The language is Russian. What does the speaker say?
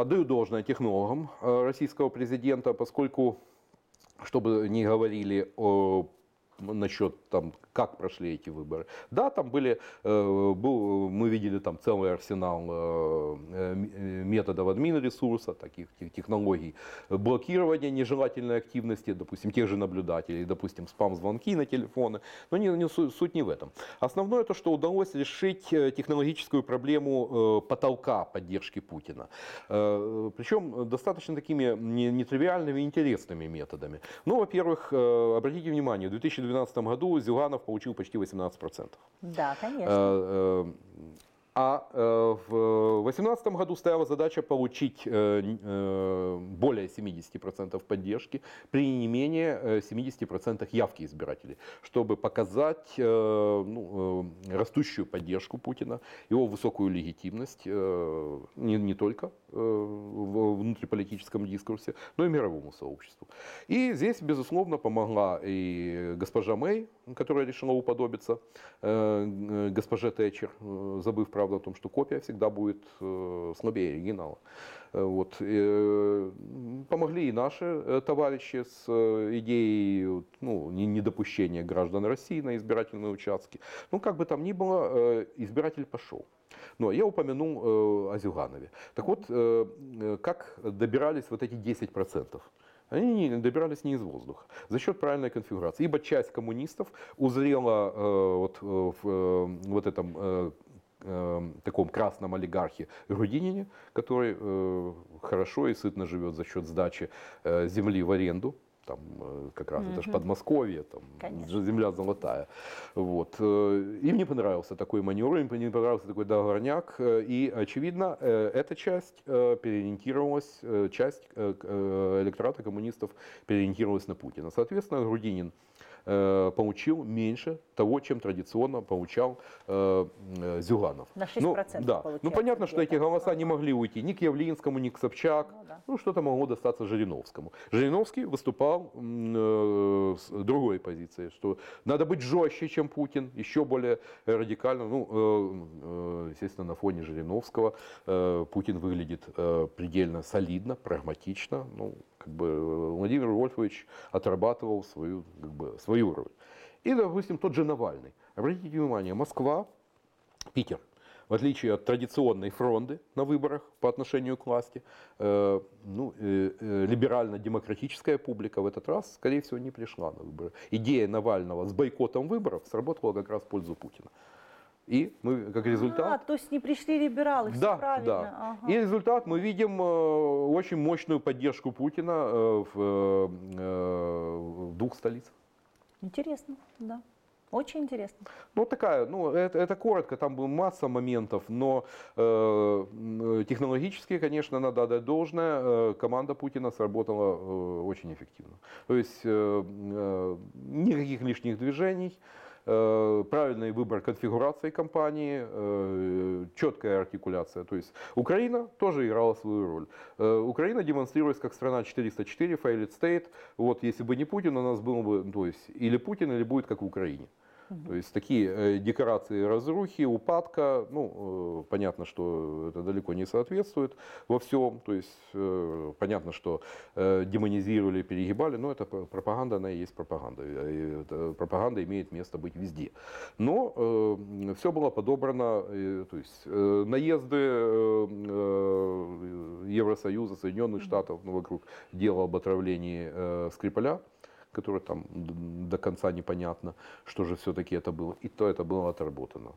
Отдаю должное технологам э, российского президента, поскольку, чтобы не говорили о, насчет там, как прошли эти выборы. Да, там были, э, был, мы видели там целый арсенал э, э, методов админресурса, таких технологий блокирования нежелательной активности, допустим, тех же наблюдателей, допустим, спам-звонки на телефоны, но не, не, суть не в этом. Основное то, что удалось решить технологическую проблему потолка поддержки Путина. Причем достаточно такими нетривиальными и интересными методами. Ну, во-первых, обратите внимание, в 2012 году Зюганов получил почти 18%. Да, конечно. Э, э, а в 2018 году стояла задача получить э, э, более 70% поддержки при не менее 70% э, явки избирателей, чтобы показать ну, растущую поддержку Путина, его высокую легитимность не, не только в внутриполитическом дискурсе, но и мировому сообществу. И здесь, безусловно, помогла и госпожа Мэй, которая решила уподобиться госпоже Тэтчер, забыв, правда, правда о том, что копия всегда будет э, слабее оригинала. Э, вот. Э, помогли и наши товарищи с идеей ну, недопущения граждан России на избирательные участки. Ну, как бы там ни было, избиратель пошел. Но я упомянул э, о Зюганове. Так вот, как добирались вот эти 10%? Они не добирались не из воздуха, за счет правильной конфигурации. Ибо часть коммунистов узрела э, вот, в э, вот этом э, Эм, таком красном олигархе Рудинине, который э, хорошо и сытно живет за счет сдачи э, земли в аренду там э, как раз, mm-hmm. это же Подмосковье, там Конечно. земля золотая. Вот. Э, им не понравился такой маневр, им не понравился такой договорняк, э, и, очевидно, эта часть переориентировалась, часть электората коммунистов переориентировалась на Путина. Соответственно, Грудинин получил меньше того, чем традиционно получал э, Зюганов. На 6% ну, да. Ну, понятно, что эти голоса не могли уйти ни к Явлинскому, ни к Собчак. Ну, да. ну что-то могло достаться Жириновскому. Жириновский выступал выступал э, другой позиции, что надо быть жестче, чем Путин, еще более радикально. Ну, э, э, естественно, на фоне Жириновского Путин выглядит предельно солидно, прагматично. Ну, как бы Владимир Вольфович отрабатывал свою, как бы, свою роль. И, допустим, тот же Навальный. Обратите внимание, Москва, Питер в отличие от традиционной фронды на выборах по отношению к власти, э, ну, э, э, либерально-демократическая публика в этот раз, скорее всего, не пришла на выборы. Идея Навального с бойкотом выборов сработала как раз в пользу Путина. И мы как результат... А, то есть не пришли либералы, все да, правильно. Да. Ага. И результат мы видим очень мощную поддержку Путина в, в двух столицах. Интересно, да. Очень интересно. Ну, такая, ну, это, это коротко, там было масса моментов, но э, э технологически, конечно, надо отдать должное, э, команда Путина сработала э, очень эффективно. То есть э, э, никаких лишних движений, Э, правильный выбор конфигурации компании, э, четкая артикуляция. То есть Украина тоже играла свою роль. Э, Украина демонстрируется как страна 404, failed state. Вот если бы не Путин, у нас был бы, ну, то есть или Путин, или будет как в Украине. Угу. То есть такие э, декорации разрухи, упадка, ну, э, понятно, что это далеко не соответствует во всем, то есть э, понятно, что демонизировали, перегибали, но это пропаганда, она и есть пропаганда. И пропаганда имеет место быть везде. Но все было подобрано, то есть наезды Евросоюза, Соединенных Штатов ну, вокруг дела об отравлении Скрипаля, которое там до конца непонятно, что же все-таки это было. И то это было отработано.